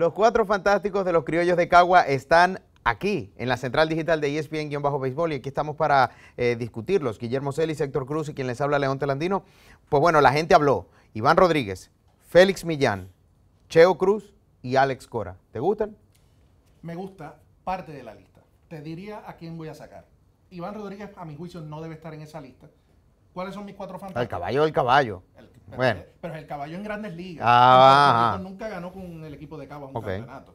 Los cuatro fantásticos de los criollos de Cagua están aquí, en la central digital de ESPN-Béisbol, y aquí estamos para eh, discutirlos. Guillermo Celis, Héctor Cruz y quien les habla, León Telandino. Pues bueno, la gente habló. Iván Rodríguez, Félix Millán, Cheo Cruz y Alex Cora. ¿Te gustan? Me gusta parte de la lista. Te diría a quién voy a sacar. Iván Rodríguez, a mi juicio, no debe estar en esa lista. ¿Cuáles son mis cuatro fantásticos? El caballo del caballo. bueno. pero, el caballo en grandes ligas. Ah, nunca, de Cabo a un campeonato.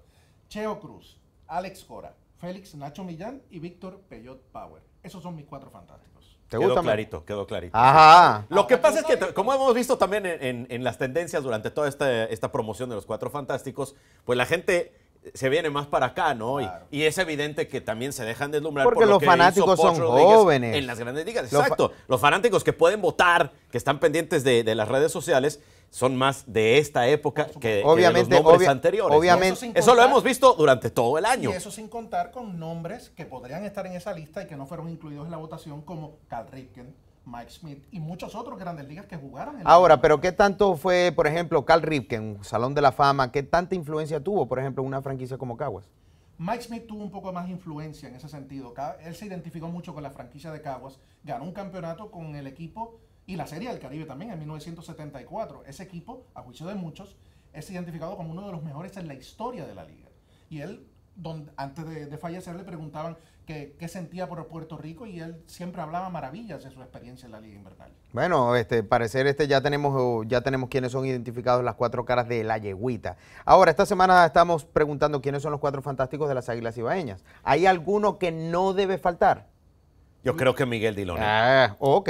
Cheo Cruz, Alex Cora, Félix Nacho Millán y Víctor Peyot Power. Esos son mis cuatro fantásticos. ¿Te quedó gusta, clarito, quedó clarito. Ajá. Lo que pasa es que, como hemos visto también en, en, las tendencias durante toda esta, esta promoción de los cuatro fantásticos, pues la gente se viene más para acá, ¿no? Y, es evidente que también se dejan deslumbrar. Porque los fanáticos son jóvenes. En las grandes ligas, exacto. Los fanáticos que pueden votar, que están pendientes de, de, las redes sociales son más de esta época que, de los nombres anteriores. Obviamente. Eso, lo hemos visto durante todo el año. Y eso sin contar con nombres que podrían estar en esa lista y que no fueron incluidos en la votación, como Cal Ripken, Mike Smith y muchos otros grandes ligas que jugaron. En Ahora, pero ¿qué tanto fue, por ejemplo, Cal Ripken, Salón de la Fama? ¿Qué tanta influencia tuvo, por ejemplo, una franquicia como Caguas? Mike Smith tuvo un poco más influencia en ese sentido. Él se identificó mucho con la franquicia de Caguas, ganó un campeonato con el equipo y la Serie del Caribe también en 1974. Ese equipo, a juicio de muchos, es identificado como uno de los mejores en la historia de la liga. Y él, antes de, fallecer, le preguntaban qué, sentía por Puerto Rico y él siempre hablaba maravillas de su experiencia en la liga invernal. Bueno, este, parecer este ya tenemos ya tenemos quiénes son identificados las cuatro caras de la Yeguita. Ahora esta semana estamos preguntando quiénes son los cuatro fantásticos de las Águilas Ibaeñas. ¿Hay alguno que no debe faltar? Yo creo que Miguel Diloné. Ah, ok.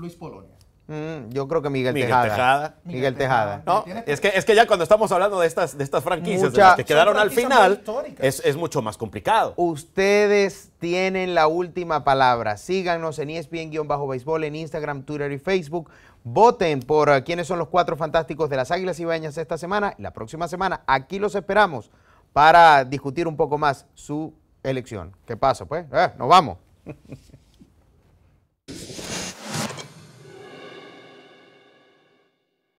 Luis Polonia. Mm, yo creo que Miguel, Tejada. Miguel, Tejada. No, es, que, es que ya cuando estamos hablando de estas, de estas franquicias que quedaron al final, es, es, mucho más complicado. Ustedes tienen la última palabra. Síganos en ESPN-Béisbol, en Instagram, Twitter y Facebook. Voten por uh, quiénes son los cuatro fantásticos de las Águilas Ibañas esta semana. La próxima semana aquí los esperamos para discutir un poco más su elección. ¿Qué pasa, pues? Eh, nos vamos.